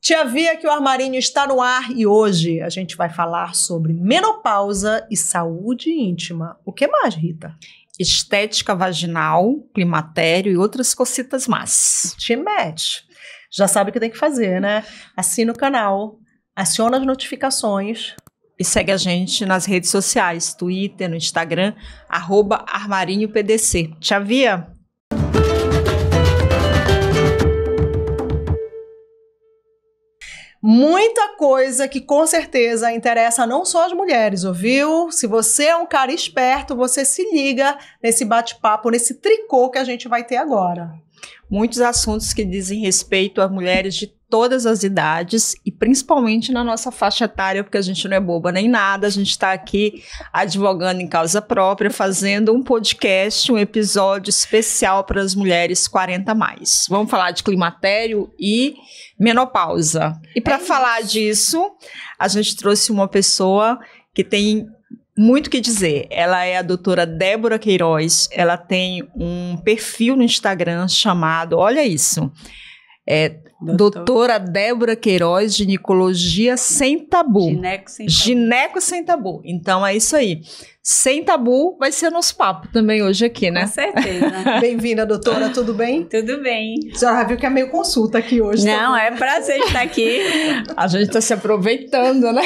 Tia Via que o armarinho está no ar e hoje a gente vai falar sobre menopausa e saúde íntima. O que mais, Rita? Estética vaginal, climatério e outras cocitas más. Te mete. Já sabe o que tem que fazer, né? Assina o canal, aciona as notificações. E segue a gente nas redes sociais, Twitter, no Instagram, arroba armarinhopdc. Tia Via, muita coisa que com certeza interessa não só as mulheres, ouviu? Se você é um cara esperto, você se liga nesse bate-papo, nesse tricô que a gente vai ter agora. Muitos assuntos que dizem respeito a mulheres de todas as idades e principalmente na nossa faixa etária, porque a gente não é boba nem nada, a gente está aqui advogando em causa própria, fazendo um podcast, um episódio especial para as mulheres 40 mais. Vamos falar de climatério e menopausa. E para é falar disso, a gente trouxe uma pessoa que tem muito o que dizer. Ela é a doutora Débora Queiroz. Ela tem um perfil no Instagram chamado Olha Isso é, Doutor. doutora Débora Queiroz, ginecologia sem tabu. Gineco sem tabu. Gineco sem tabu. Então é isso aí. Sem tabu vai ser nosso papo também hoje aqui, né? Com certeza. Bem-vinda, doutora, tudo bem? Tudo bem. senhora viu que é meio consulta aqui hoje. Tá Não, tá? é prazer estar aqui. A gente está se aproveitando, né?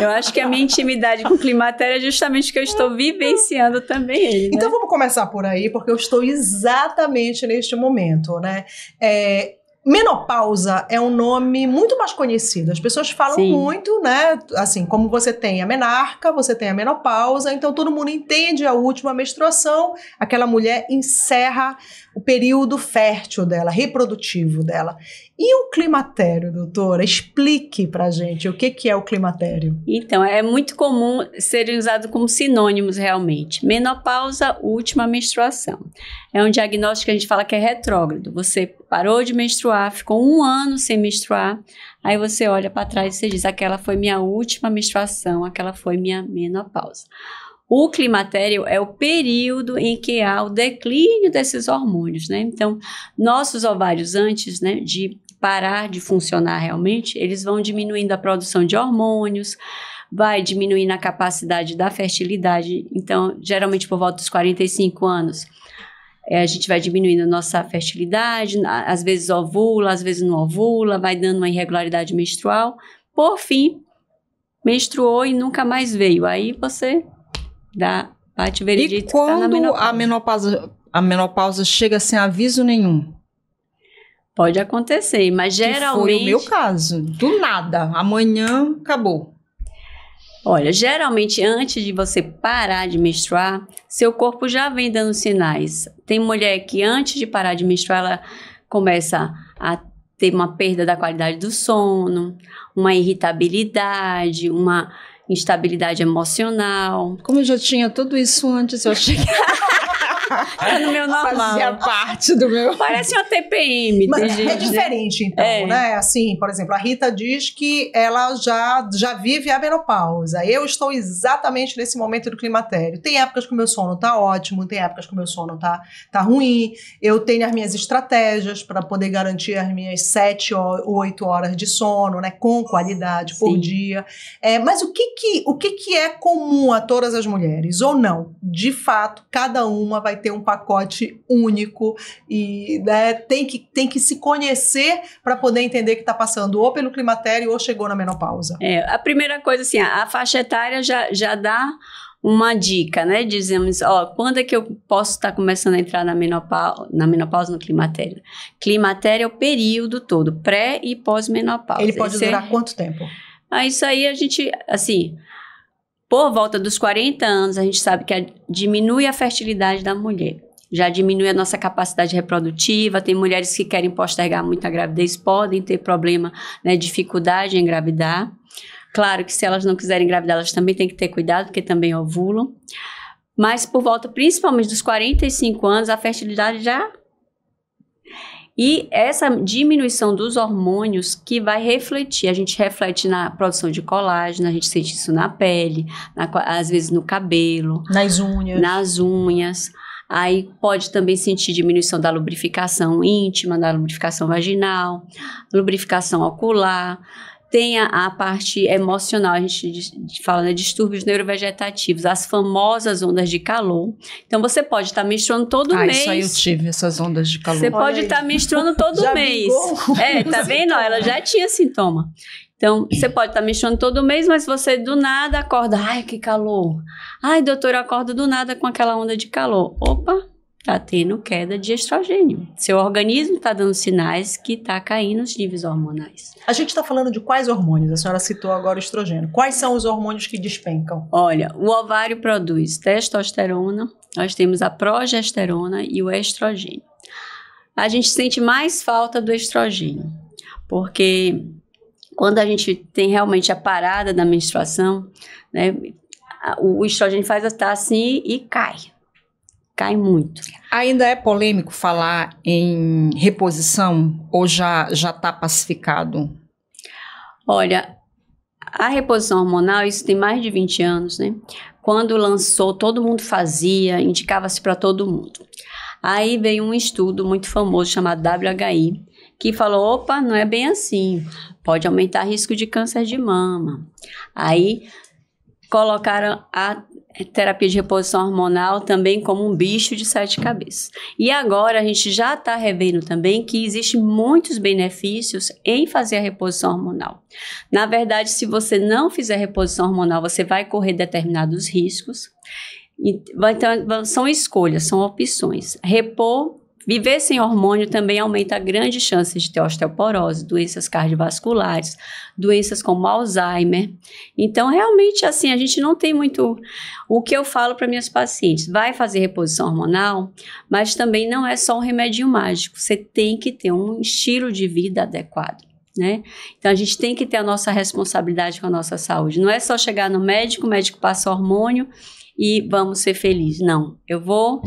Eu acho que a minha intimidade com climatéria é justamente que eu estou vivenciando também ele. Né? Então vamos começar por aí, porque eu estou exatamente neste momento, né? É, Menopausa é um nome muito mais conhecido. As pessoas falam Sim. muito, né? Assim, como você tem a menarca, você tem a menopausa, então todo mundo entende a última menstruação, aquela mulher encerra o período fértil dela, reprodutivo dela. E o climatério, doutora? Explique pra gente o que, que é o climatério. Então, é muito comum serem usados como sinônimos realmente. Menopausa, última menstruação. É um diagnóstico que a gente fala que é retrógrado. Você parou de menstruar, ficou um ano sem menstruar, aí você olha para trás e você diz: aquela foi minha última menstruação, aquela foi minha menopausa. O climatério é o período em que há o declínio desses hormônios, né? Então, nossos ovários antes, né, de parar de funcionar realmente, eles vão diminuindo a produção de hormônios, vai diminuindo a capacidade da fertilidade. Então, geralmente por volta dos 45 anos, é, a gente vai diminuindo a nossa fertilidade, às vezes ovula, às vezes não ovula, vai dando uma irregularidade menstrual. Por fim, menstruou e nunca mais veio. Aí você dá bate veredito. Tá e quando tá a menopausa a menopausa chega sem aviso nenhum? Pode acontecer, mas geralmente. Que foi o meu caso. Do nada. Amanhã acabou. Olha, geralmente antes de você parar de menstruar, seu corpo já vem dando sinais. Tem mulher que antes de parar de menstruar, ela começa a ter uma perda da qualidade do sono, uma irritabilidade, uma instabilidade emocional. Como eu já tinha tudo isso antes, eu achei que. é no meu normal. Fazia parte do meu. Parece uma TPM. Mas é, gente, é né? diferente, então, é. né? Assim, por exemplo, a Rita diz que ela já, já vive a menopausa. Eu estou exatamente nesse momento do climatério. Tem épocas que o meu sono tá ótimo, tem épocas que o meu sono tá, tá ruim. Eu tenho as minhas estratégias para poder garantir as minhas sete ou oito horas de sono, né? Com qualidade Sim. por dia. É, mas o que que, o que que é comum a todas as mulheres? Ou não? De fato, cada uma vai ter um pacote único e né, tem, que, tem que se conhecer para poder entender que está passando ou pelo climatério ou chegou na menopausa. É, a primeira coisa, assim, a, a faixa etária já, já dá uma dica, né? Dizemos, ó, quando é que eu posso estar tá começando a entrar na menopausa, na menopausa no climatério? Climatério é o período todo, pré e pós-menopausa. Ele pode Esse é durar é... quanto tempo? Ah, isso aí a gente, assim, por volta dos 40 anos, a gente sabe que a, diminui a fertilidade da mulher. Já diminui a nossa capacidade reprodutiva. Tem mulheres que querem postergar muito a gravidez, podem ter problema, né, dificuldade em engravidar. Claro que se elas não quiserem engravidar, elas também têm que ter cuidado, porque também ovulam. Mas por volta principalmente dos 45 anos, a fertilidade já e essa diminuição dos hormônios que vai refletir, a gente reflete na produção de colágeno, a gente sente isso na pele, na, às vezes no cabelo, nas unhas. Nas unhas. Aí pode também sentir diminuição da lubrificação íntima, da lubrificação vaginal, lubrificação ocular tem a, a, parte emocional, a gente fala, né, distúrbios neurovegetativos, as famosas ondas de calor. Então você pode estar tá menstruando todo ah, mês. Isso aí eu tive essas ondas de calor. Você Olha pode estar tá menstruando todo mês. É, tá vendo? Ó, ela já tinha sintoma. Então, você pode estar tá menstruando todo mês, mas você do nada acorda. Ai, que calor. Ai, doutor, eu acordo do nada com aquela onda de calor. Opa, está tendo queda de estrogênio. Seu organismo está dando sinais que está caindo os níveis hormonais. A gente está falando de quais hormônios? A senhora citou agora o estrogênio. Quais são os hormônios que despencam? Olha, o ovário produz testosterona, nós temos a progesterona e o estrogênio. A gente sente mais falta do estrogênio, porque quando a gente tem realmente a parada da menstruação, né, o estrogênio faz estar tá assim e cai cai muito. Ainda é polêmico falar em reposição ou já já está pacificado? Olha, a reposição hormonal, isso tem mais de 20 anos, né? Quando lançou, todo mundo fazia, indicava-se para todo mundo. Aí veio um estudo muito famoso chamado WHI, que falou: opa, não é bem assim, pode aumentar risco de câncer de mama. Aí colocaram a terapia de reposição hormonal também como um bicho de sete cabeças. E agora a gente já está revendo também que existem muitos benefícios em fazer a reposição hormonal. Na verdade, se você não fizer reposição hormonal, você vai correr determinados riscos. Então, são escolhas, são opções. Repor Viver sem hormônio também aumenta grandes chances de ter osteoporose, doenças cardiovasculares, doenças como Alzheimer. Então, realmente, assim, a gente não tem muito. O que eu falo para minhas pacientes, vai fazer reposição hormonal, mas também não é só um remedinho mágico. Você tem que ter um estilo de vida adequado. Né? Então a gente tem que ter a nossa responsabilidade com a nossa saúde. Não é só chegar no médico, o médico passa hormônio e vamos ser felizes. Não, eu vou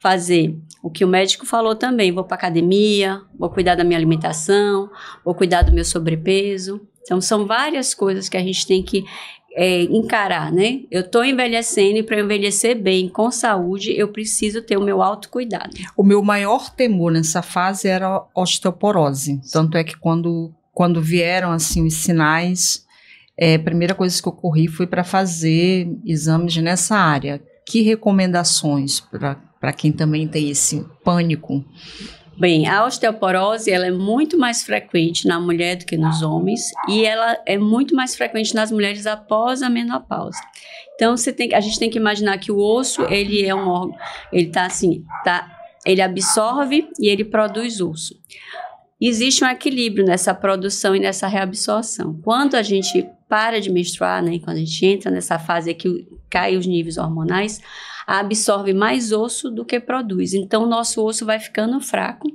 fazer o que o médico falou também. Vou para academia, vou cuidar da minha alimentação, vou cuidar do meu sobrepeso. Então são várias coisas que a gente tem que é, encarar, né? Eu estou envelhecendo e para envelhecer bem, com saúde, eu preciso ter o meu autocuidado. O meu maior temor nessa fase era osteoporose. Tanto é que quando, quando vieram assim os sinais, é, a primeira coisa que eu corri foi para fazer exames nessa área. Que recomendações para para quem também tem esse pânico? Bem, a osteoporose ela é muito mais frequente na mulher do que nos homens e ela é muito mais frequente nas mulheres após a menopausa. Então você tem, a gente tem que imaginar que o osso ele é um órgão, ele está assim, tá, ele absorve e ele produz osso existe um equilíbrio nessa produção e nessa reabsorção. Quando a gente para de menstruar, né, quando a gente entra nessa fase é que cai os níveis hormonais, absorve mais osso do que produz. Então, nosso osso vai ficando fraco,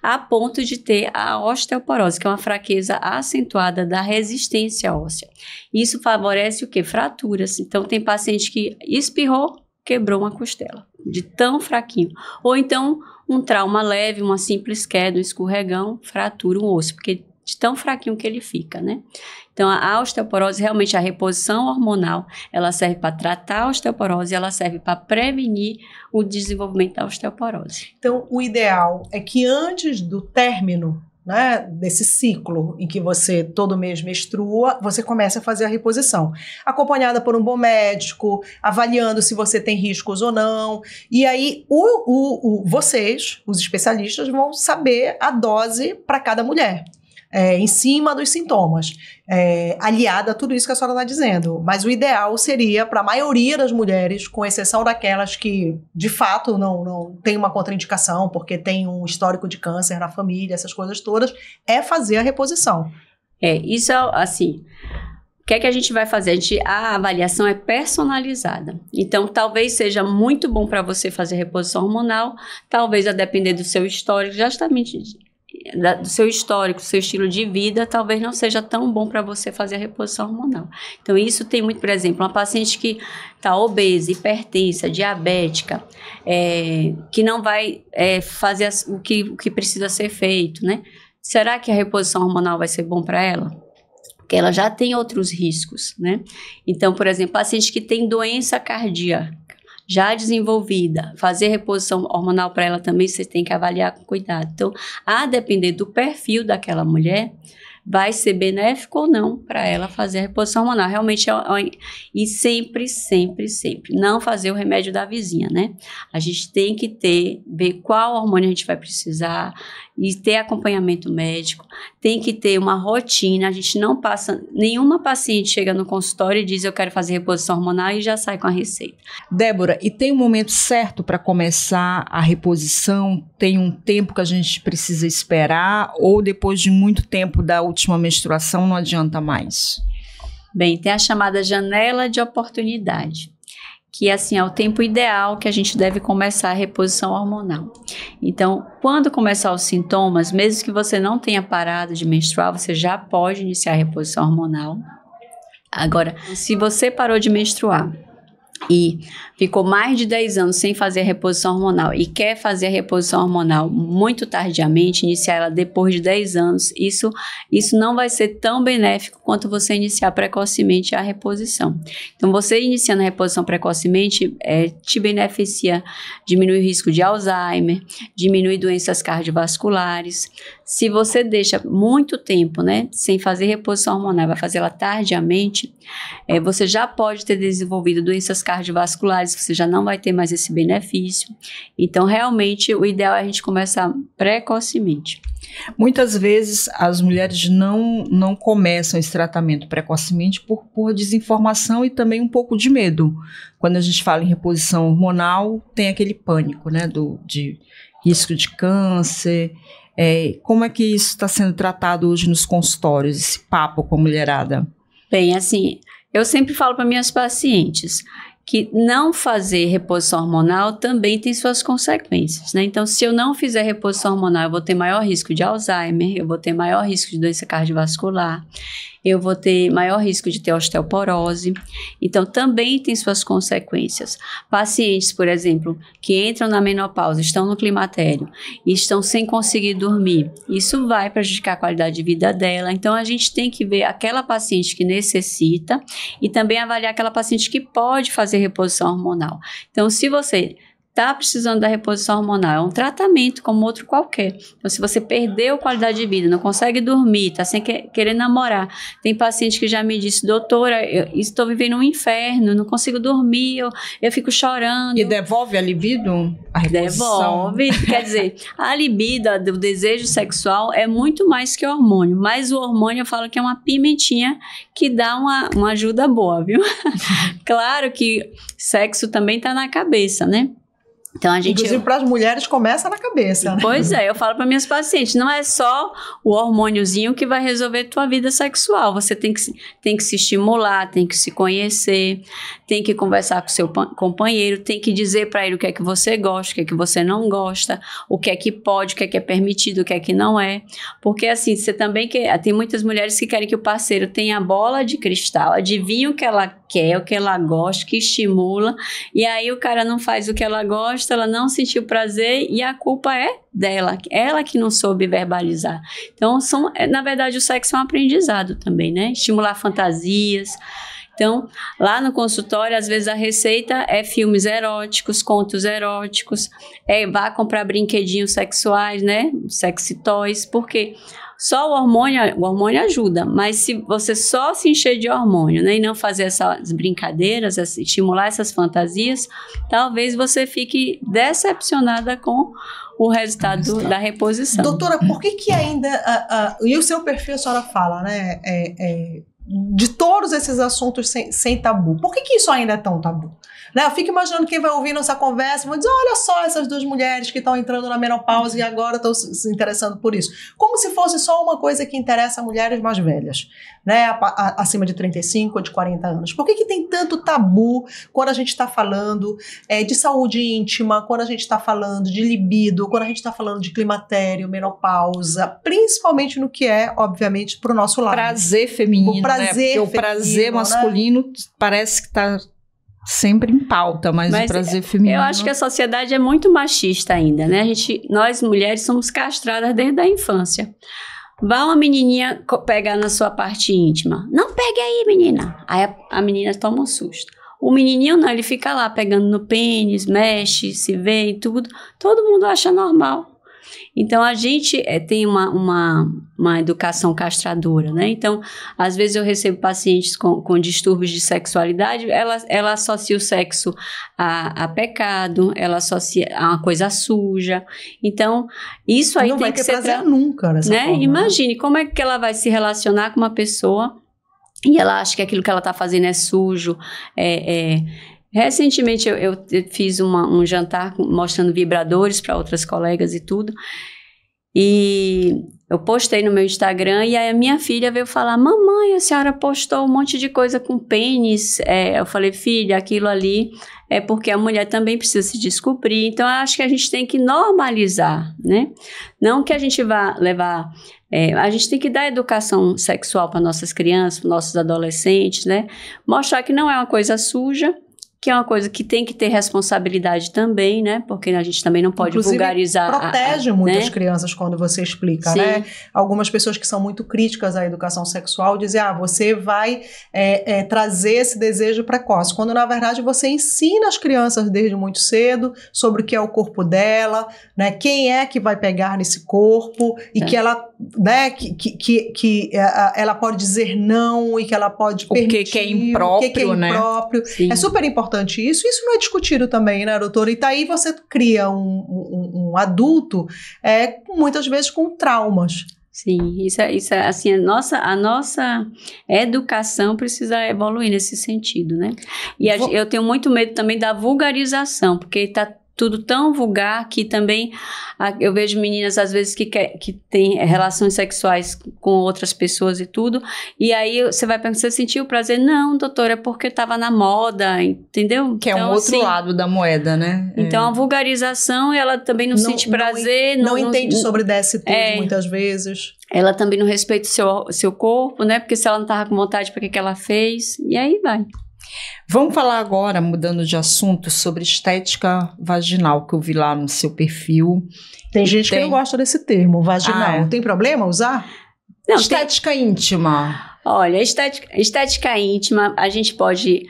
a ponto de ter a osteoporose, que é uma fraqueza acentuada da resistência óssea. Isso favorece o que? Fraturas. Então, tem paciente que espirrou, quebrou uma costela de tão fraquinho. Ou então um trauma leve, uma simples queda, um escorregão, fratura um osso, porque de tão fraquinho que ele fica, né? Então, a osteoporose, realmente, a reposição hormonal, ela serve para tratar a osteoporose, ela serve para prevenir o desenvolvimento da osteoporose. Então, o ideal é que antes do término né, desse ciclo em que você todo mês menstrua, você começa a fazer a reposição, acompanhada por um bom médico, avaliando se você tem riscos ou não. E aí, o, o, o vocês, os especialistas, vão saber a dose para cada mulher é, em cima dos sintomas, é, aliada a tudo isso que a senhora está dizendo. Mas o ideal seria para a maioria das mulheres, com exceção daquelas que de fato não, não tem uma contraindicação, porque tem um histórico de câncer na família, essas coisas todas, é fazer a reposição. É, isso é, assim. O que é que a gente vai fazer? A, gente, a avaliação é personalizada. Então, talvez seja muito bom para você fazer reposição hormonal, talvez a depender do seu histórico, justamente da, do seu histórico, do seu estilo de vida, talvez não seja tão bom para você fazer a reposição hormonal. Então, isso tem muito, por exemplo, uma paciente que está obesa, hipertensa, diabética, é, que não vai é, fazer o que, o que precisa ser feito, né? Será que a reposição hormonal vai ser bom para ela? Porque ela já tem outros riscos, né? Então, por exemplo, paciente que tem doença cardíaca, já desenvolvida, fazer reposição hormonal para ela também, você tem que avaliar com cuidado. Então, a depender do perfil daquela mulher, vai ser benéfico ou não para ela fazer a reposição hormonal. Realmente, é, é, e sempre, sempre, sempre, não fazer o remédio da vizinha, né? A gente tem que ter, ver qual hormônio a gente vai precisar e ter acompanhamento médico, tem que ter uma rotina, a gente não passa, nenhuma paciente chega no consultório e diz eu quero fazer reposição hormonal e já sai com a receita. Débora, e tem um momento certo para começar a reposição? tem um tempo que a gente precisa esperar ou depois de muito tempo da última menstruação não adianta mais? Bem, tem a chamada janela de oportunidade que assim é o tempo ideal que a gente deve começar a reposição hormonal. Então, quando começar os sintomas, mesmo que você não tenha parado de menstruar, você já pode iniciar a reposição hormonal. Agora, se você parou de menstruar e ficou mais de 10 anos sem fazer a reposição hormonal e quer fazer a reposição hormonal muito tardiamente, iniciar ela depois de 10 anos, isso, isso não vai ser tão benéfico quanto você iniciar precocemente a reposição. Então, você iniciando a reposição precocemente é, te beneficia, diminui o risco de Alzheimer, diminui doenças cardiovasculares, se você deixa muito tempo, né, sem fazer reposição hormonal, vai fazer ela tardiamente, é, você já pode ter desenvolvido doenças cardiovasculares, você já não vai ter mais esse benefício. Então, realmente, o ideal é a gente começar precocemente. Muitas vezes as mulheres não, não começam esse tratamento precocemente por, por desinformação e também um pouco de medo. Quando a gente fala em reposição hormonal, tem aquele pânico, né, do, de risco de câncer é, como é que isso está sendo tratado hoje nos consultórios, esse papo com a mulherada? Bem, assim, eu sempre falo para minhas pacientes que não fazer reposição hormonal também tem suas consequências, né? Então, se eu não fizer reposição hormonal, eu vou ter maior risco de Alzheimer, eu vou ter maior risco de doença cardiovascular, eu vou ter maior risco de ter osteoporose. Então, também tem suas consequências. Pacientes, por exemplo, que entram na menopausa, estão no climatério e estão sem conseguir dormir, isso vai prejudicar a qualidade de vida dela. Então, a gente tem que ver aquela paciente que necessita e também avaliar aquela paciente que pode fazer reposição hormonal. Então, se você está precisando da reposição hormonal. É um tratamento como outro qualquer. Então, se você perdeu qualidade de vida, não consegue dormir, está sem que, querer namorar. Tem paciente que já me disse, doutora, eu estou vivendo um inferno, não consigo dormir, eu, eu fico chorando. E devolve a libido? A reposição. Devolve. Quer dizer, a libido, o desejo sexual é muito mais que hormônio. Mas o hormônio, eu falo que é uma pimentinha que dá uma, uma ajuda boa, viu? claro que sexo também está na cabeça, né? Então a gente. Inclusive, para as mulheres começa na cabeça, né? Pois é, eu falo para minhas pacientes: não é só o hormôniozinho que vai resolver tua vida sexual. Você tem que, tem que se estimular, tem que se conhecer, tem que conversar com seu companheiro, tem que dizer para ele o que é que você gosta, o que é que você não gosta, o que é que pode, o que é que é permitido, o que é que não é. Porque assim, você também quer. Tem muitas mulheres que querem que o parceiro tenha a bola de cristal, adivinha o que ela quer, o que ela gosta, que estimula, e aí o cara não faz o que ela gosta resposta, ela não sentiu prazer e a culpa é dela, ela que não soube verbalizar. Então, são, é, na verdade, o sexo é um aprendizado também, né? Estimular fantasias. Então, lá no consultório, às vezes a receita é filmes eróticos, contos eróticos, é vá comprar brinquedinhos sexuais, né? Sexy toys, porque só o hormônio, o hormônio ajuda, mas se você só se encher de hormônio, né, e não fazer essas brincadeiras, estimular essas fantasias, talvez você fique decepcionada com o resultado, da reposição. Doutora, por que que ainda e o seu perfil a senhora fala, né, é, é, de todos esses assuntos sem, sem tabu, por que que isso ainda é tão tabu? Né? Eu fico imaginando quem vai ouvir nossa conversa e vai dizer: olha só essas duas mulheres que estão entrando na menopausa e agora estão se interessando por isso. Como se fosse só uma coisa que interessa mulheres mais velhas, né? acima de 35 ou de 40 anos. Por que, que tem tanto tabu quando a gente está falando é, de saúde íntima, quando a gente está falando de libido, quando a gente está falando de climatério, menopausa, principalmente no que é, obviamente, para o nosso lado. Prazer feminino. Né? O prazer né? Porque feminino, o prazer né? masculino né? parece que está sempre em pauta, mas, mas o prazer é, feminino. Eu acho que a sociedade é muito machista ainda, né? A gente, nós mulheres somos castradas desde a infância. Vá uma menininha pegar na sua parte íntima. Não pegue aí, menina. Aí a, a menina toma um susto. O menininho não, ele fica lá pegando no pênis, mexe, se vê e tudo. Todo mundo acha normal. Então, a gente é, tem uma, uma, uma, educação castradora, né? Então, às vezes eu recebo pacientes com, com distúrbios de sexualidade, ela, ela associa o sexo a, a, pecado, ela associa a uma coisa suja. Então, isso aí Não tem que ser... Não vai ter prazer nunca, nessa né? Forma, né? Imagine, né? como é que ela vai se relacionar com uma pessoa e ela acha que aquilo que ela está fazendo é sujo, é, é Recentemente eu, eu fiz uma, um jantar mostrando vibradores para outras colegas e tudo. E eu postei no meu Instagram e aí a minha filha veio falar: Mamãe, a senhora postou um monte de coisa com pênis. É, eu falei: Filha, aquilo ali é porque a mulher também precisa se descobrir. Então eu acho que a gente tem que normalizar, né? Não que a gente vá levar. É, a gente tem que dar educação sexual para nossas crianças, para nossos adolescentes, né? Mostrar que não é uma coisa suja que é uma coisa que tem que ter responsabilidade também, né? Porque a gente também não pode Inclusive, vulgarizar. Protege a, a, muitas né? crianças quando você explica, né? Sim. né? Algumas pessoas que são muito críticas à educação sexual dizem, ah, você vai é, é, trazer esse desejo precoce, quando na verdade você ensina as crianças desde muito cedo sobre o que é o corpo dela, né? Quem é que vai pegar nesse corpo e é. que ela né, que, que, que, eh, ela pode dizer não e que ela pode é permitir. O que, que é impróprio, que é né? impróprio. Né? É super importante isso. Isso não é discutido também, né, doutora? E daí tá você cria um, um, um, adulto, é, muitas vezes com traumas. Sim, isso, é, isso é, assim, a nossa, a nossa educação precisa evoluir nesse sentido, né? E a, eu tenho muito medo também da vulgarização, porque está tudo tão vulgar que também ah, eu vejo meninas às vezes que, quer, que têm relações sexuais com outras pessoas e tudo, e aí você vai perguntar, você sentiu o prazer? Não, doutora, é porque estava na moda, entendeu? Que é então, um outro assim, lado da moeda, né? É. Então é. a vulgarização, ela também não, não sente prazer. Não, não, não entende sobre DST é, muitas vezes. Ela também não respeita o seu, seu corpo, né? Porque se ela não tava com vontade, para que, que ela fez? E aí vai. Vamos falar agora, mudando de assunto, sobre estética vaginal, que eu vi lá no seu perfil. Tem gente tem... que não gosta desse termo, vaginal. Ah. É. Tem problema usar? Não, estética tem... íntima. Olha, estética, estética íntima, a gente pode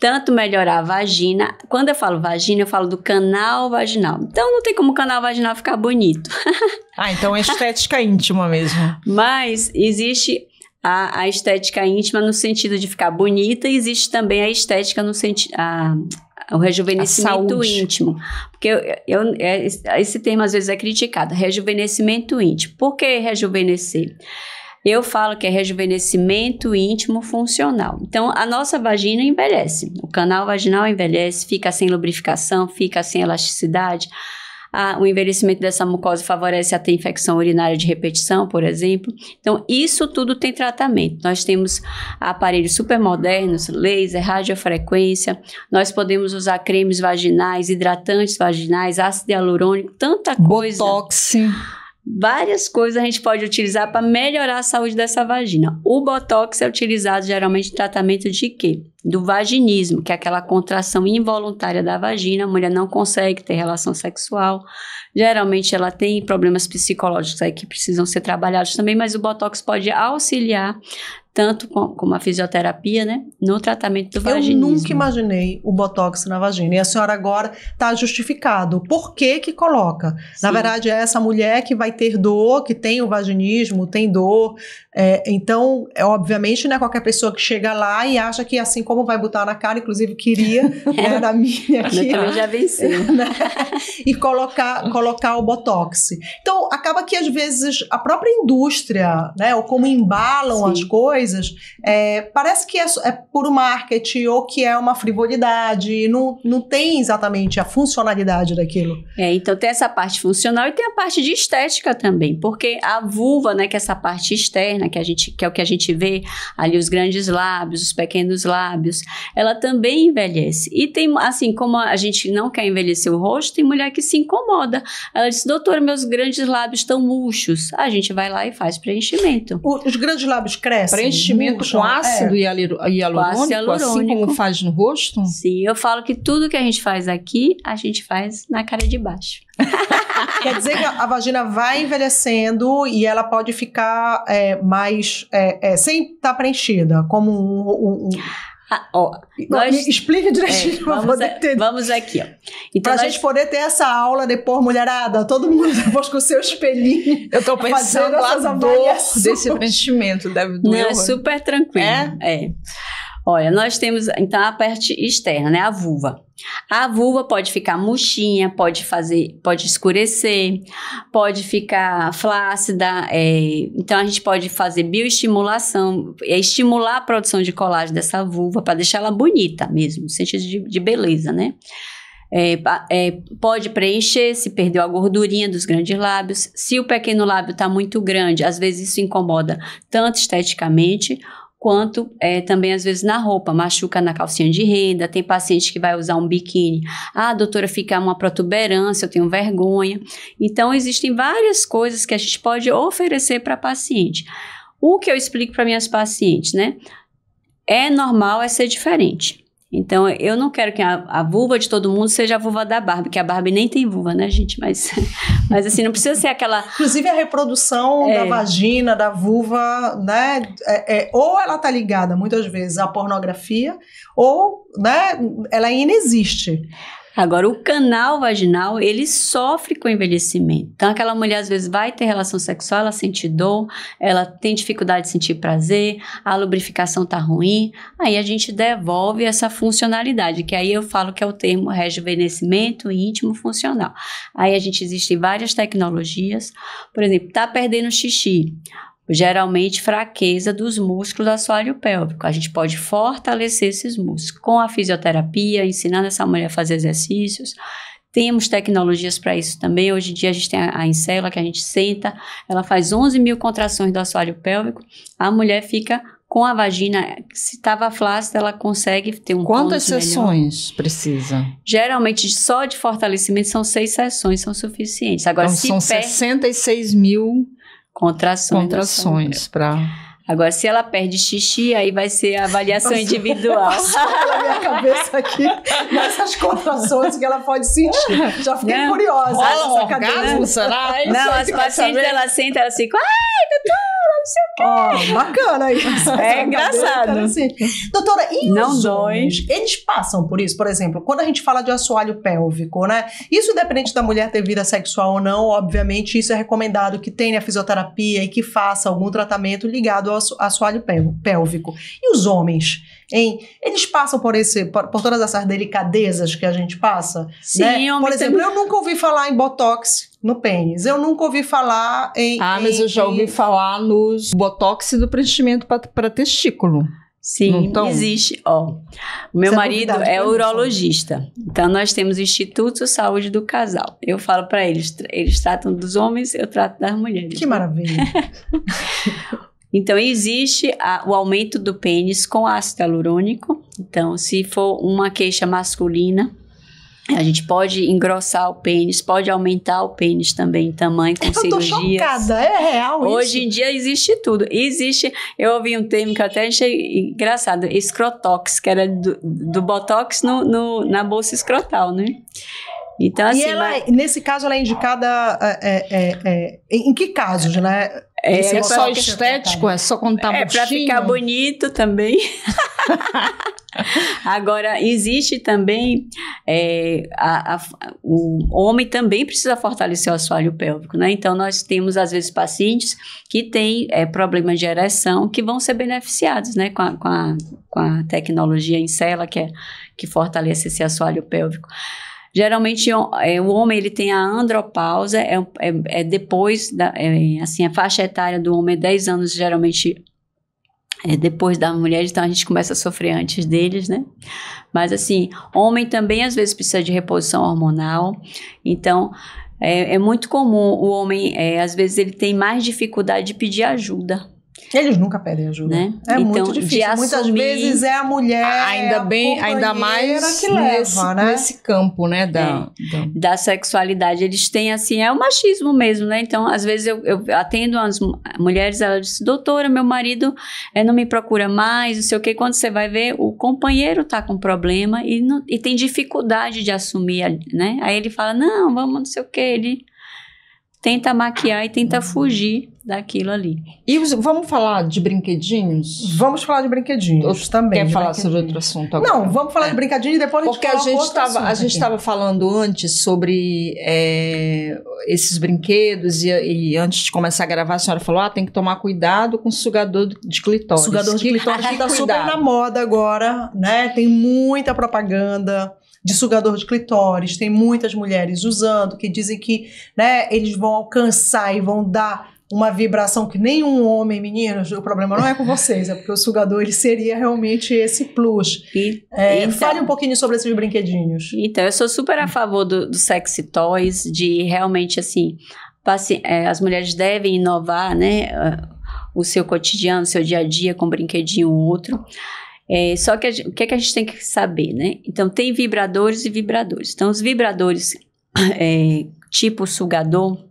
tanto melhorar a vagina. Quando eu falo vagina, eu falo do canal vaginal. Então não tem como o canal vaginal ficar bonito. ah, então é estética íntima mesmo. Mas existe a, a estética íntima no sentido de ficar bonita, existe também a estética no sentido. O rejuvenescimento íntimo. Porque eu, eu, é, esse termo às vezes é criticado, rejuvenescimento íntimo. Por que rejuvenescer? Eu falo que é rejuvenescimento íntimo funcional. Então, a nossa vagina envelhece, o canal vaginal envelhece, fica sem lubrificação, fica sem elasticidade, a, o envelhecimento dessa mucosa favorece a ter infecção urinária de repetição, por exemplo. Então, isso tudo tem tratamento. Nós temos aparelhos supermodernos, laser, radiofrequência, nós podemos usar cremes vaginais, hidratantes vaginais, ácido hialurônico, tanta coisa. Botox. Várias coisas a gente pode utilizar para melhorar a saúde dessa vagina. O botox é utilizado geralmente em tratamento de quê? do vaginismo, que é aquela contração involuntária da vagina, a mulher não consegue ter relação sexual. Geralmente ela tem problemas psicológicos aí que precisam ser trabalhados também, mas o botox pode auxiliar tanto com, como a fisioterapia, né, no tratamento do vaginismo. Eu nunca imaginei o botox na vagina. E a senhora agora está justificado. Por que que coloca? Sim. Na verdade, é essa mulher que vai ter dor, que tem o vaginismo, tem dor. É, então, é, obviamente, não é qualquer pessoa que chega lá e acha que assim como como vai botar na cara, inclusive queria, é. da né, na minha aqui. Eu já venceu. Né, e colocar, colocar o Botox. Então, acaba que às vezes a própria indústria, né, ou como embalam Sim. as coisas, é, parece que é, é o marketing ou que é uma frivolidade, não, não tem exatamente a funcionalidade daquilo. É, então tem essa parte funcional e tem a parte de estética também, porque a vulva, né, que é essa parte externa, que, a gente, que é o que a gente vê ali, os grandes lábios, os pequenos lábios, lábios, ela também envelhece. E tem, assim, como a gente não quer envelhecer o rosto, tem mulher que se incomoda. Ela diz, doutor, meus grandes lábios estão murchos. A gente vai lá e faz preenchimento. O, os grandes lábios crescem? Preenchimento com ácido é. hialurônico, ácido hialurônico, assim como faz no rosto? Sim, eu falo que tudo que a gente faz aqui, a gente faz na cara de baixo. Quer dizer que a vagina vai envelhecendo e ela pode ficar é, mais. É, é, sem estar tá preenchida, como um. um, um ah, ó, nós... Explica direitinho é, pra poder a, ter... Vamos aqui, ó. Então, pra nós... gente poder ter essa aula depois, mulherada, todo mundo depois com o seu espelhinho. Eu tô pensando a dor desse preenchimento, deve doer. Não, é super tranquilo. É? É. Olha, nós temos então a parte externa, né? A vulva. A vulva pode ficar murchinha, pode fazer, pode escurecer, pode ficar flácida. É, então a gente pode fazer bioestimulação, é, estimular a produção de colágeno dessa vulva para deixar ela bonita mesmo, no sentido de, de beleza, né? É, é, pode preencher se perdeu a gordurinha dos grandes lábios. Se o pequeno lábio está muito grande, às vezes isso incomoda tanto esteticamente quanto é, também às vezes na roupa, machuca na calcinha de renda, tem paciente que vai usar um biquíni, ah, doutora, fica uma protuberância, eu tenho vergonha. Então, existem várias coisas que a gente pode oferecer para paciente. O que eu explico para minhas pacientes, né? É normal é ser diferente. Então, eu não quero que a, a, vulva de todo mundo seja a vulva da Barbie, que a Barbie nem tem vulva, né, gente? Mas, mas assim, não precisa ser aquela. Inclusive, a reprodução é. da vagina, da vulva, né? É, é, ou ela tá ligada, muitas vezes, à pornografia, ou né, ela inexiste. Agora, o canal vaginal, ele sofre com envelhecimento. Então, aquela mulher às vezes vai ter relação sexual, ela sente dor, ela tem dificuldade de sentir prazer, a lubrificação tá ruim. Aí a gente devolve essa funcionalidade, que aí eu falo que é o termo rejuvenescimento íntimo funcional. Aí a gente existe várias tecnologias. Por exemplo, tá perdendo xixi geralmente fraqueza dos músculos do assoalho pélvico. A gente pode fortalecer esses músculos com a fisioterapia, ensinando essa mulher a fazer exercícios. Temos tecnologias para isso também. Hoje em dia a gente tem a Encela, que a gente senta, ela faz 11 mil contrações do assoalho pélvico, a mulher fica com a vagina, se estava flácida, ela consegue ter um Quantas sessões melhor. precisa? Geralmente, só de fortalecimento são seis sessões, são suficientes. Agora, então, se são per... 66 mil Contrações. Contrações para. Agora, se ela perde xixi, aí vai ser a avaliação Nossa, individual. Pela minha cabeça aqui, nessas contrações que ela pode sentir. Já fiquei não, curiosa. Rola um orgasmo, será? Não, as pacientes, ela senta, ela fica, ai, doutor! sei o quê. Oh, bacana isso. É, engraçado. Assim. Doutora, e Não os homens, eles passam por isso? Por exemplo, quando a gente fala de assoalho pélvico, né? Isso independente da mulher ter vida sexual ou não, obviamente isso é recomendado que tenha fisioterapia e que faça algum tratamento ligado ao assoalho pélvico. E os homens? Hein? Eles passam por, esse, por, por todas essas delicadezas que a gente passa? Sim, né? Por exemplo, tem... eu nunca ouvi falar em botox no pênis. Eu nunca ouvi falar em. Ah, em, mas eu já ouvi em... falar nos botox do preenchimento para testículo. Sim, então, existe. Ó, o meu é marido é, né? urologista. Então nós temos o Instituto Saúde do Casal. Eu falo para eles, eles tratam dos homens, eu trato das mulheres. Que maravilha. então existe a, o aumento do pênis com ácido hialurônico. Então, se for uma queixa masculina, a gente pode engrossar o pênis, pode aumentar o pênis também em tamanho com eu cirurgias. Eu tô chocada, é real Hoje em dia existe tudo. Existe, eu ouvi um termo que eu até achei engraçado, escrotox, que era do, do botox no, no, na bolsa escrotal, né? Então, assim, e ela, mas... É, nesse caso, ela é indicada é, é, é, é em que casos, né? É, é só estético, é só contar tá É para ficar bonito também. Agora, existe também. É, a, a, o homem também precisa fortalecer o assoalho pélvico, né? Então, nós temos, às vezes, pacientes que têm é, problemas de ereção que vão ser beneficiados, né? Com a, com a, com a tecnologia em cela, que, é, que fortalece esse assoalho pélvico. Geralmente é, o homem ele tem a andropausa, é, é, é depois da é, assim a faixa etária do homem é 10 anos geralmente é depois da mulher, então a gente começa a sofrer antes deles, né? Mas assim, homem também às vezes precisa de reposição hormonal, então é, é muito comum o homem, é, às vezes ele tem mais dificuldade de pedir ajuda, eles nunca pedem ajuda. Né? É então, muito difícil. Assumir, Muitas vezes é a mulher. Ainda é bem, ainda mais que leva, nesse, né? nesse campo, né? Da, é, da... da... sexualidade. Eles têm assim, é o machismo mesmo, né? Então, às vezes eu, eu atendo as mulheres, ela diz, doutora, meu marido é, não me procura mais, não sei o Quando você vai ver, o companheiro tá com problema e, não, e tem dificuldade de assumir, né? Aí ele fala, não, vamos, não sei o quê. Ele tenta maquiar e tenta uhum. fugir daquilo ali. E os, vamos falar de brinquedinhos? Vamos falar de brinquedinhos também. Quer né? falar sobre outro assunto agora? Não, vamos falar é. de brinquedinho e depois a gente Porque fala a gente estava a gente estava falando antes sobre é, esses brinquedos e, e, antes de começar a gravar a senhora falou, ah, tem que tomar cuidado com o sugador de clitóris. Sugador de clitóris que está super na moda agora, né? Tem muita propaganda de sugador de clitóris, tem muitas mulheres usando que dizem que, né, eles vão alcançar e vão dar uma vibração que nenhum homem, meninas, o problema não é com vocês, é porque o sugador ele seria realmente esse plus. E, é, então, fale um pouquinho sobre esses brinquedinhos. Então, eu sou super a favor do, do sexy toys, de realmente assim, é, as mulheres devem inovar, né? O seu cotidiano, o seu dia a dia com brinquedinho ou outro. É, só que o que, é que a gente tem que saber, né? Então, tem vibradores e vibradores. Então, os vibradores é, tipo sugador,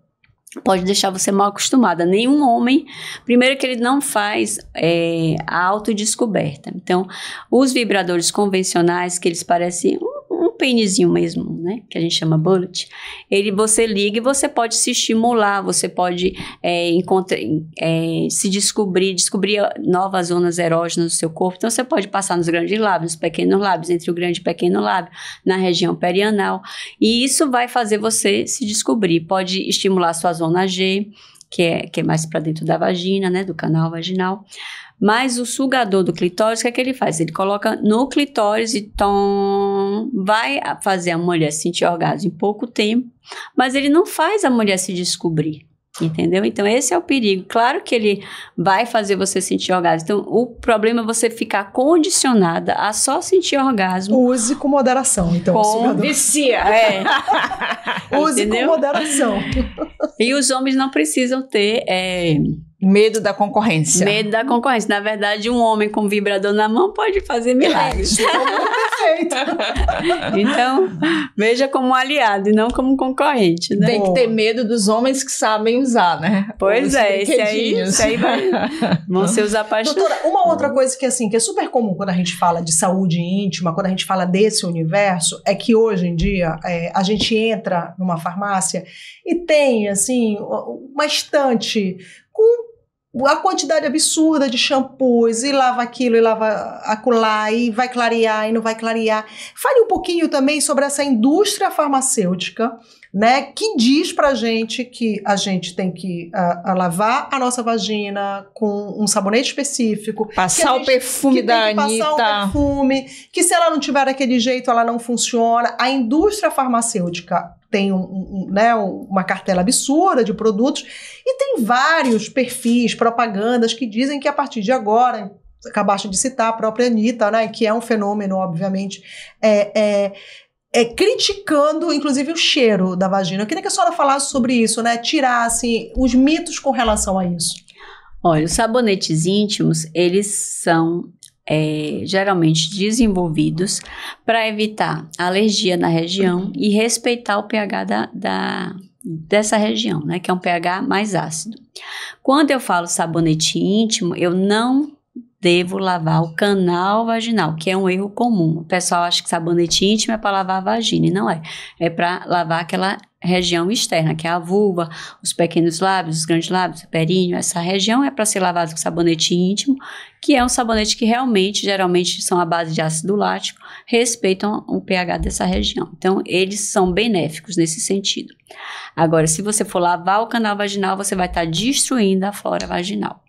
pode deixar você mal acostumada. Nenhum homem, primeiro que ele não faz é, a autodescoberta. Então, os vibradores convencionais, que eles parecem um um pênisinho mesmo, né? Que a gente chama bullet. Ele você liga e você pode se estimular, você pode é, encontrar, é, se descobrir, descobrir novas zonas erógenas do seu corpo. Então você pode passar nos grandes lábios, nos pequenos lábios, entre o grande e pequeno lábio, na região perianal. E isso vai fazer você se descobrir. Pode estimular sua zona G, que é, que é mais para dentro da vagina, né? Do canal vaginal. Mas o sugador do clitóris, o que é que ele faz? Ele coloca no clitóris e tom, vai fazer a mulher sentir orgasmo em pouco tempo, mas ele não faz a mulher se descobrir. Entendeu? Então, esse é o perigo. Claro que ele vai fazer você sentir orgasmo. Então, o problema é você ficar condicionada a só sentir orgasmo. Use com moderação, então. Com vicia. É. Use com moderação. E os homens não precisam ter. É Medo da concorrência. Medo da concorrência. Na verdade, um homem com um vibrador na mão pode fazer milagres. Perfeito. É, é então, veja como aliado e não como concorrente. Né? Tem que ter medo dos homens que sabem usar, né? Pois Os é, esse aí, esse aí vai, vão ser os apaixonados. Doutora, uma outra coisa que, assim, que é super comum quando a gente fala de saúde íntima, quando a gente fala desse universo, é que hoje em dia é, a gente entra numa farmácia e tem, assim, uma estante com a quantidade absurda de shampoos, e lava aquilo, e lava acolá, e vai clarear, e não vai clarear. Fale um pouquinho também sobre essa indústria farmacêutica, né, que diz pra gente que a gente tem que a, ah, a ah, lavar a nossa vagina com um sabonete específico. Passar gente, o perfume da Anitta. Passar o perfume, que se ela não tiver daquele jeito, ela não funciona. A indústria farmacêutica tem um, um, né, uma cartela absurda de produtos e tem vários perfis, propagandas que dizem que a partir de agora acabaste de citar a própria Anitta, né, que é um fenômeno, obviamente, é, é, é, criticando, inclusive, o cheiro da vagina. Eu queria que a senhora falasse sobre isso, né? Tirar, assim, os mitos com relação a isso. Olha, os sabonetes íntimos, eles são é, geralmente desenvolvidos para evitar alergia na região e respeitar o pH da, da, dessa região, né? Que é um pH mais ácido. Quando eu falo sabonete íntimo, eu não devo lavar o canal vaginal, que é um erro comum. O pessoal acha que sabonete íntimo é para lavar a vagina, e não é. É para lavar aquela região externa, que é a vulva, os pequenos lábios, os grandes lábios, o períneo. Essa região é para ser lavada com sabonete íntimo, que é um sabonete que realmente, geralmente, são a base de ácido lático, respeitam o pH dessa região. Então, eles são benéficos nesse sentido. Agora, se você for lavar o canal vaginal, você vai estar tá destruindo a flora vaginal.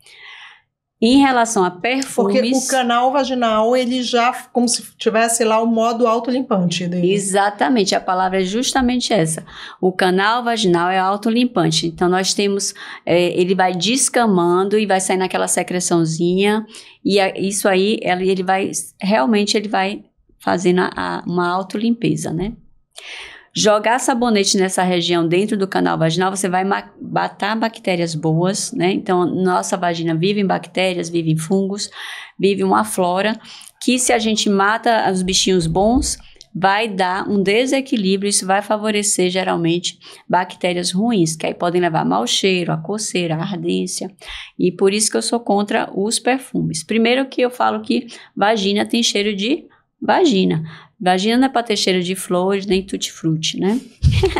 Em relação à performance... Porque o canal vaginal, ele já, como se tivesse lá o modo autolimpante dele. Exatamente, a palavra é justamente essa. O canal vaginal é autolimpante. Então, nós temos, é, ele vai descamando e vai sair naquela secreçãozinha. E a, isso aí, ele vai, realmente, ele vai fazendo a, a, uma autolimpeza, né? jogar sabonete nessa região dentro do canal vaginal, você vai matar bactérias boas, né? Então, nossa vagina vive em bactérias, vive em fungos, vive uma flora que se a gente mata os bichinhos bons, vai dar um desequilíbrio, isso vai favorecer geralmente bactérias ruins, que aí podem levar a mau cheiro, a coceira, a ardência. E por isso que eu sou contra os perfumes. Primeiro que eu falo que vagina tem cheiro de vagina. Vagina não é pra ter cheiro de flores, nem tutti-frutti, né?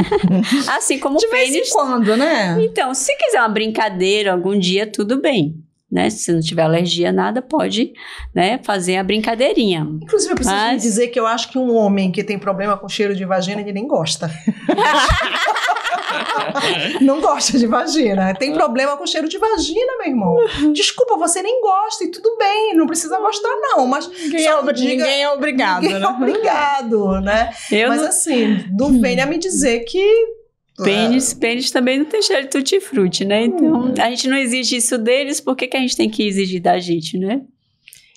assim como de o pênis. De vez em quando, né? Então, se quiser uma brincadeira algum dia, tudo bem. Né? Se não tiver alergia nada, pode né, fazer a brincadeirinha. Inclusive, eu preciso Mas... dizer que eu acho que um homem que tem problema com cheiro de vagina, ele nem gosta. não gosta de vagina. Tem problema com cheiro de vagina, meu irmão. Desculpa, você nem gosta e tudo bem, não precisa gostar, não. Mas ninguém, é, obri diga, ninguém é obrigado. Ninguém é né? é obrigado, né? Eu mas não... assim, não hum. venha me dizer que Pênis, pênis também não tem cheiro de tutti-frutti, né? Então, hum. a gente não exige isso deles, por que, que a gente tem que exigir da gente, né?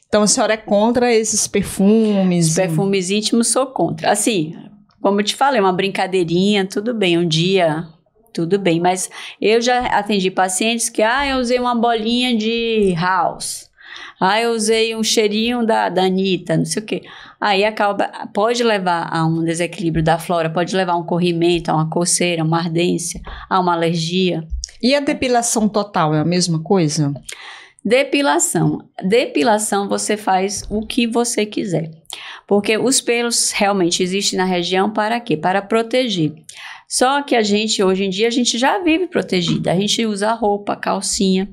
Então, a senhora é contra esses perfumes? Os perfumes íntimos, sou contra. Assim, como eu te falei, uma brincadeirinha, tudo bem, um dia, tudo bem. Mas eu já atendi pacientes que, ah, eu usei uma bolinha de house. Ah, eu usei um cheirinho da, da Anitta, não sei o quê. Aí acaba, pode levar a um desequilíbrio da flora, pode levar a um corrimento, a uma coceira, uma ardência, a uma alergia. E a depilação total é a mesma coisa? Depilação. Depilação você faz o que você quiser. Porque os pelos realmente existem na região para quê? Para proteger. Só que a gente, hoje em dia, a gente já vive protegida. A gente usa roupa, calcinha.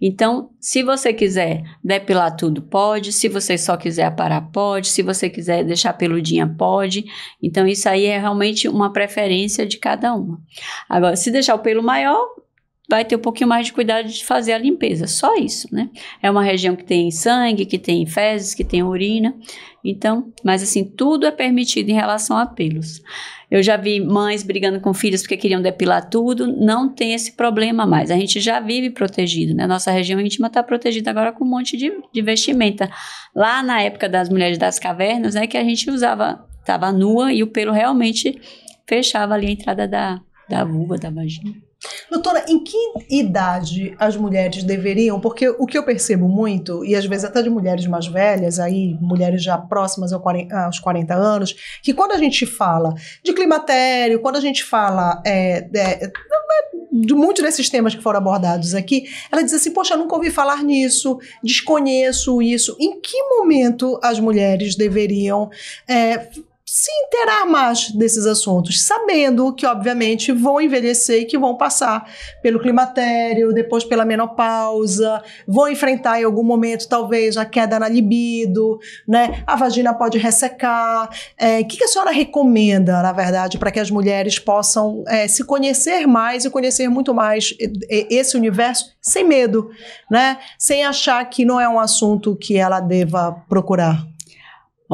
Então, se você quiser depilar tudo, pode. Se você só quiser aparar, pode. Se você quiser deixar peludinha, pode. Então, isso aí é realmente uma preferência de cada uma. Agora, se deixar o pelo maior, vai ter um pouquinho mais de cuidado de fazer a limpeza, só isso, né? É uma região que tem sangue, que tem fezes, que tem urina, então, mas assim, tudo é permitido em relação a pelos. Eu já vi mães brigando com filhos porque queriam depilar tudo, não tem esse problema mais. A gente já vive protegido, né? Nossa região íntima está protegida agora com um monte de, de vestimenta. Lá na época das mulheres das cavernas, né, que a gente usava, estava nua e o pelo realmente fechava ali a entrada da, da vulva, da vagina. Doutora, em que idade as mulheres deveriam? Porque o que eu percebo muito, e às vezes até de mulheres mais velhas, aí, mulheres já próximas aos 40 anos, que quando a gente fala de climatério, quando a gente fala é, é, de muitos desses temas que foram abordados aqui, ela diz assim: Poxa, nunca ouvi falar nisso, desconheço isso. Em que momento as mulheres deveriam é, se interar mais desses assuntos, sabendo que, obviamente, vão envelhecer e que vão passar pelo climatério, depois pela menopausa, vão enfrentar em algum momento, talvez, a queda na libido, né? A vagina pode ressecar. É, o que a senhora recomenda, na verdade, para que as mulheres possam é, se conhecer mais e conhecer muito mais esse universo sem medo, né? Sem achar que não é um assunto que ela deva procurar?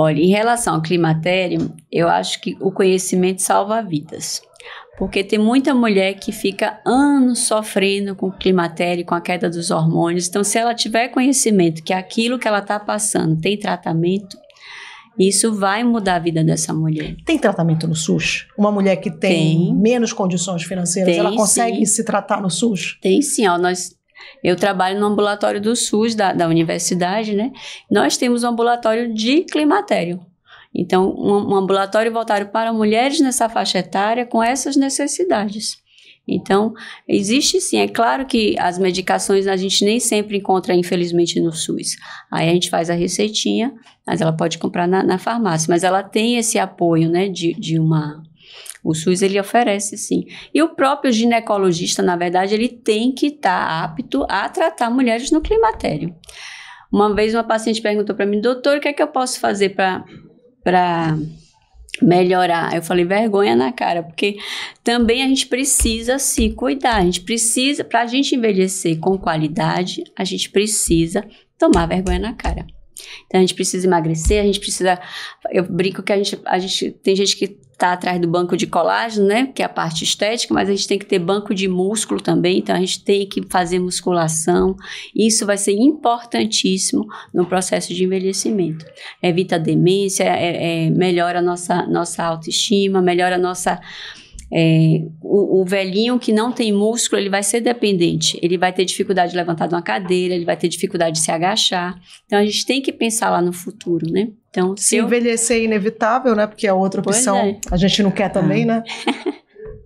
Olha, em relação ao climatério, eu acho que o conhecimento salva vidas. Porque tem muita mulher que fica anos sofrendo com climatério, com a queda dos hormônios. Então, se ela tiver conhecimento que aquilo que ela está passando tem tratamento, isso vai mudar a vida dessa mulher. Tem tratamento no SUS? Uma mulher que tem, tem. menos condições financeiras, tem, ela consegue sim. se tratar no SUS? Tem sim, ó, nós eu trabalho no ambulatório do SUS, da, da universidade, né? Nós temos um ambulatório de climatério. Então, um, um ambulatório voltado para mulheres nessa faixa etária com essas necessidades. Então, existe sim, é claro que as medicações a gente nem sempre encontra, infelizmente, no SUS. Aí a gente faz a receitinha, mas ela pode comprar na, na farmácia, mas ela tem esse apoio, né, de, de uma o SUS ele oferece sim. E o próprio ginecologista, na verdade, ele tem que estar tá apto a tratar mulheres no climatério. Uma vez uma paciente perguntou para mim, doutor, o que é que eu posso fazer para melhorar? Eu falei, vergonha na cara, porque também a gente precisa se cuidar, a gente precisa, para a gente envelhecer com qualidade, a gente precisa tomar vergonha na cara. Então a gente precisa emagrecer, a gente precisa. Eu brinco que a gente, a gente tem gente que está atrás do banco de colágeno, né? Que é a parte estética, mas a gente tem que ter banco de músculo também, então a gente tem que fazer musculação. Isso vai ser importantíssimo no processo de envelhecimento. Evita a demência, é, é, melhora a nossa, nossa autoestima, melhora a nossa é, o, o, velhinho que não tem músculo, ele vai ser dependente, ele vai ter dificuldade de levantar de uma cadeira, ele vai ter dificuldade de se agachar. Então a gente tem que pensar lá no futuro, né? Então, se, se eu... envelhecer é inevitável, né? Porque é outra opção, é. a gente não quer também, ah. né?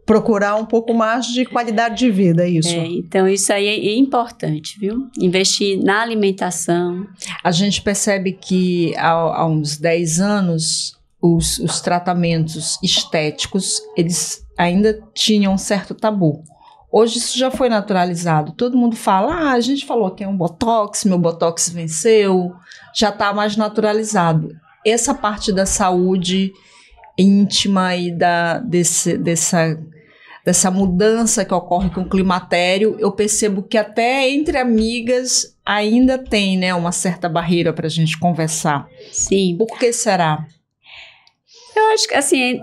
Procurar um pouco mais de qualidade de vida, é, é isso. É, então, isso aí é, é importante, viu? Investir na alimentação. A gente percebe que há, há uns 10 anos os, os, tratamentos estéticos, eles ainda tinha um certo tabu. Hoje isso já foi naturalizado. Todo mundo fala: ah, a gente falou que é um botox, meu botox venceu, já está mais naturalizado. Essa parte da saúde íntima e da, desse, dessa, dessa mudança que ocorre com o climatério, eu percebo que até entre amigas ainda tem né, uma certa barreira para a gente conversar. Sim. Por que será? Eu acho que, assim,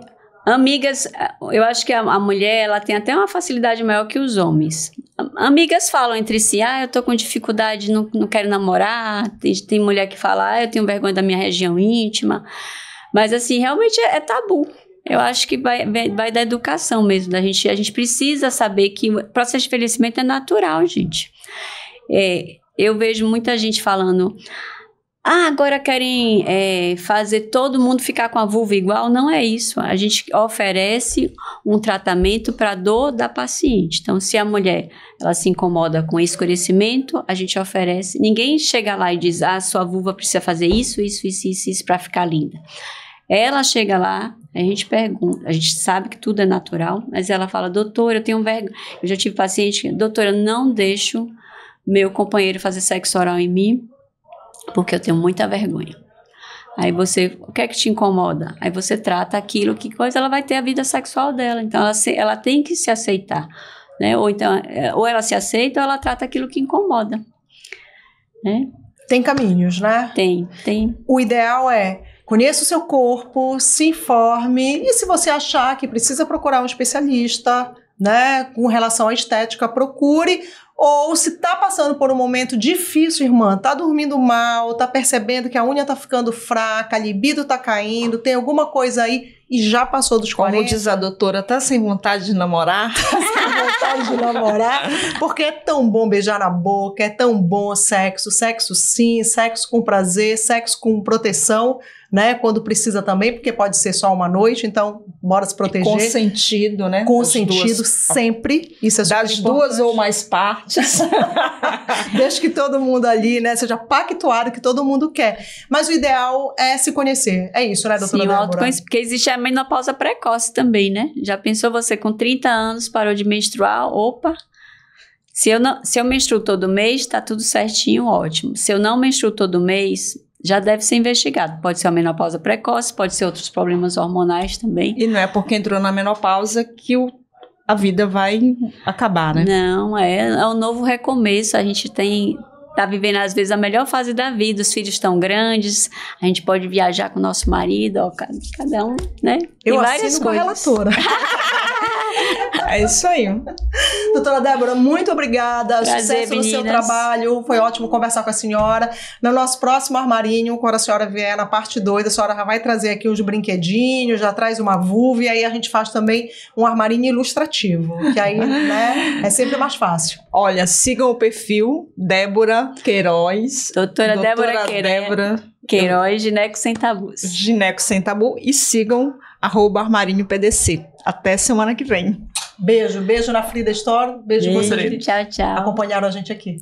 Amigas, eu acho que a, a, mulher ela tem até uma facilidade maior que os homens. Amigas falam entre si, ah, eu tô com dificuldade, não, não quero namorar. Tem, tem mulher que fala, ah, eu tenho vergonha da minha região íntima. Mas assim, realmente é, é tabu. Eu acho que vai, vai, vai da educação mesmo. Da gente, a gente precisa saber que o processo de envelhecimento é natural, gente. É, eu vejo muita gente falando, ah, agora querem é, fazer todo mundo ficar com a vulva igual. Não é isso. A gente oferece um tratamento para a dor da paciente. Então, se a mulher ela se incomoda com escurecimento, a gente oferece. Ninguém chega lá e diz, ah, sua vulva precisa fazer isso, isso, isso, isso, isso para ficar linda. Ela chega lá, a gente pergunta, a gente sabe que tudo é natural, mas ela fala, doutor eu tenho vergonha. Eu já tive paciente, doutora, não deixo meu companheiro fazer sexo oral em mim, porque eu tenho muita vergonha. Aí você, o que é que te incomoda? Aí você trata aquilo, que coisa ela vai ter a vida sexual dela. Então ela, se, ela tem que se aceitar, né? Ou então, é, ou ela se aceita ou ela trata aquilo que incomoda, né? Tem caminhos, né? Tem, tem. O ideal é conheça o seu corpo, se informe e se você achar que precisa procurar um especialista, né, com relação à estética, procure ou se tá passando por um momento difícil, irmã, tá dormindo mal, tá percebendo que a unha tá ficando fraca, a libido tá caindo, tem alguma coisa aí e já passou dos Como 40. Como diz a doutora, tá sem vontade de namorar. Tá sem vontade de namorar. Porque é tão bom beijar na boca, é tão bom sexo, sexo sim, sexo com prazer, sexo com proteção né? Quando precisa também, porque pode ser só uma noite, então bora se proteger. E com sentido, né? Com sentido duas. sempre. Isso é Das importante. duas ou mais partes. Desde que todo mundo ali, né, seja pactuado que todo mundo quer. Mas o ideal é se conhecer. É isso, né, doutora Sim, Débora? Porque existe a menopausa precoce também, né? Já pensou você com 30 anos parou de menstruar? Opa, se eu, não, se eu menstruo todo mês, tá tudo certinho, ótimo. Se eu não menstruo todo mês, já deve ser investigado. Pode ser a menopausa precoce, pode ser outros problemas hormonais também. E não é porque entrou na menopausa que o, a vida vai acabar, né? Não, é, é um novo recomeço. A gente tem tá vivendo às vezes a melhor fase da vida, os filhos estão grandes, a gente pode viajar com o nosso marido, ó, cada um, né? Tem Eu várias coisas. relatora. é isso aí. Doutora Débora, muito obrigada. Prazer, Sucesso meninas. no seu trabalho. Foi ótimo conversar com a senhora. No nosso próximo armarinho, quando a senhora vier na parte 2, a senhora já vai trazer aqui uns brinquedinhos, já traz uma vulva e aí a gente faz também um armarinho ilustrativo, que aí, né, é sempre mais fácil. Olha, sigam o perfil Débora Queiroz. Doutora, doutora Débora Queiroz. Débora Queiroz, Gineco Sem Tabus. Gineco Sem Tabu. E sigam arroba armarinho PDC. Até semana que vem. Beijo, beijo na Frida Store, beijo, beijo em você. Tchau, tchau. Acompanharam a gente aqui.